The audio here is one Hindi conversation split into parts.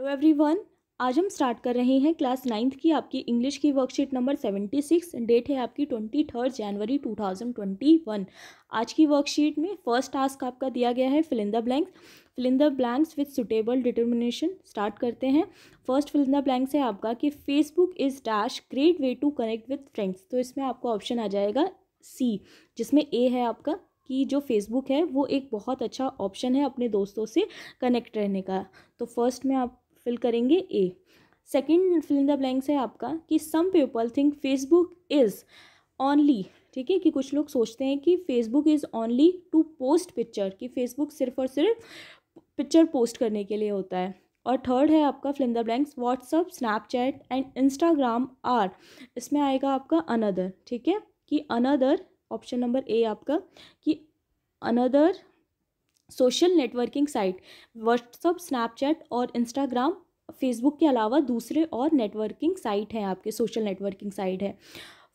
हेलो एवरीवन आज हम स्टार्ट कर रहे हैं क्लास नाइन्थ की आपकी इंग्लिश की worksheet number seventy six date है आपकी ट्वेंटी थर्ड जनवरी टू थाउजेंड ट्वेंटी वन आज की वर्कशीट में फर्स्ट टास्क आपका दिया गया है fill in the blanks fill in the blanks with suitable determination start करते हैं फर्स्ट फिलिंदा ब्लैंक्स है आपका कि Facebook is dash great way to connect with friends तो इसमें आपको ऑप्शन आ जाएगा सी जिसमें ए है आपका कि जो फेसबुक है वो एक बहुत अच्छा ऑप्शन है अपने दोस्तों से कनेक्ट रहने का तो फर्स्ट में आप फिल करेंगे A second filling the blanks है आपका कि some people think Facebook is only ठीक है कि कुछ लोग सोचते हैं कि Facebook is only to post picture कि फेसबुक सिर्फ और सिर्फ पिक्चर पोस्ट करने के लिए होता है और थर्ड है आपका filling the blanks WhatsApp Snapchat and Instagram are इसमें आएगा आपका अनदर ठीक है कि अनदर ऑप्शन नंबर ए आपका कि another social networking site WhatsApp Snapchat और इंस्टाग्राम फेसबुक के अलावा दूसरे और नेटवर्किंग साइट हैं आपके सोशल नेटवर्किंग साइट है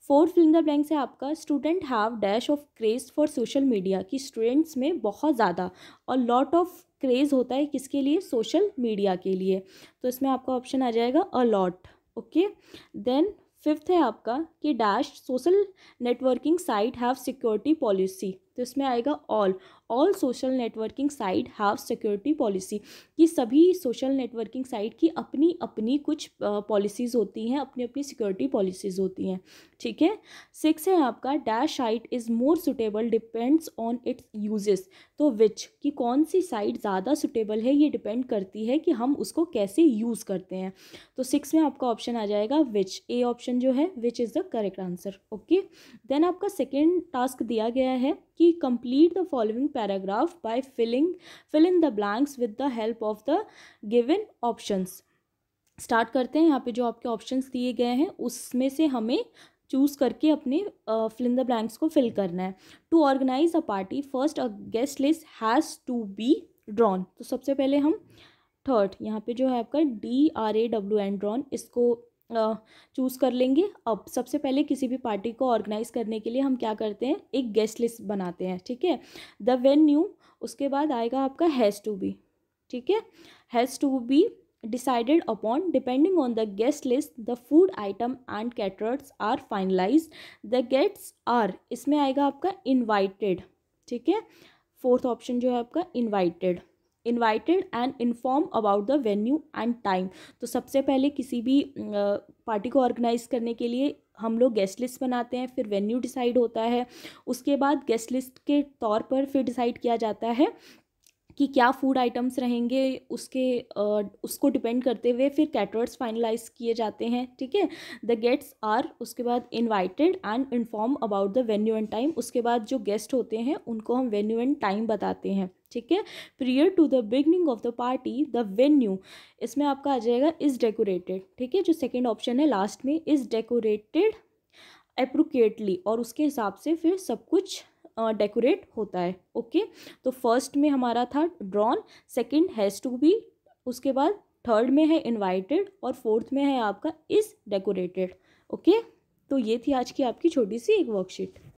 फोर्थ फिलिंग ब्लैंक से आपका student have dash of craze for social media कि स्टूडेंट्स में बहुत ज़्यादा और लॉट ऑफ क्रेज़ होता है किसके लिए सोशल मीडिया के लिए तो इसमें आपका ऑप्शन आ जाएगा a lot okay then fifth है आपका कि dash social networking site have security policy तो इसमें आएगा all all social networking site have security policy कि सभी सोशल नेटवर्किंग साइट की अपनी अपनी कुछ पॉलिसीज़ होती हैं अपनी अपनी सिक्योरिटी पॉलिसीज़ होती हैं ठीक है सिक्स है आपका dash site is more suitable depends on its uses तो विच कि कौन सी साइट ज़्यादा सुटेबल है ये डिपेंड करती है कि हम उसको कैसे यूज़ करते हैं तो सिक्स में आपका ऑप्शन आ जाएगा विच ए ऑप्शन जो है which is the correct answer okay then आपका सेकेंड टास्क दिया गया है कि complete the following paragraph by filling fill in the blanks with the help of the given options start करते हैं यहाँ पे जो आपके ऑप्शंस दिए गए हैं उसमें से हमें चूज़ करके अपने फिल इन द ब्लैंक्स को फिल करना है to organise a party first a guest list has to be drawn तो सबसे पहले हम थर्ड यहाँ पे जो है आपका D R A W N drawn इसको चूज़ कर लेंगे अब सबसे पहले किसी भी पार्टी को ऑर्गेनाइज़ करने के लिए हम क्या करते हैं एक गेस्ट लिस्ट बनाते हैं ठीक है द वेन्यू उसके बाद आएगा आपका हैज़ टू बी ठीक है has to be decided upon depending on the guest list the food item and caterers are finalise the guests are इसमें आएगा आपका इन्वाइटेड ठीक है फोर्थ ऑप्शन जो है आपका invited invited and inform about the venue and time तो सबसे पहले किसी भी पार्टी को ऑर्गेनाइज़ करने के लिए हम लोग गेस्ट लिस्ट बनाते हैं फिर वेन्यू डिसाइड होता है उसके बाद गेस्ट लिस्ट के तौर पर फिर डिसाइड किया जाता है कि क्या फूड आइटम्स रहेंगे उसके उसको डिपेंड करते हुए फिर कैटरर्स फाइनलाइज किए जाते हैं ठीक है द गेट्स आर उसके बाद invited and inform about the venue and time उसके बाद जो गेस्ट होते हैं उनको हम वेन्यू एंड टाइम बताते हैं ठीक है prior to the beginning of the party the venue इसमें आपका आ जाएगा इज़ डेकोरेटेड ठीक है जो सेकेंड ऑप्शन है लास्ट में इज़ डेकोरेटेड अप्रोकेटली और उसके हिसाब से फिर सब कुछ डेकोरेट होता है ओके तो फर्स्ट में हमारा था drawn second has to be उसके बाद थर्ड में है इनवाइटेड और फोर्थ में है आपका इज़ डेकोरेटेड ओके तो ये थी आज की आपकी छोटी सी एक वर्कशीट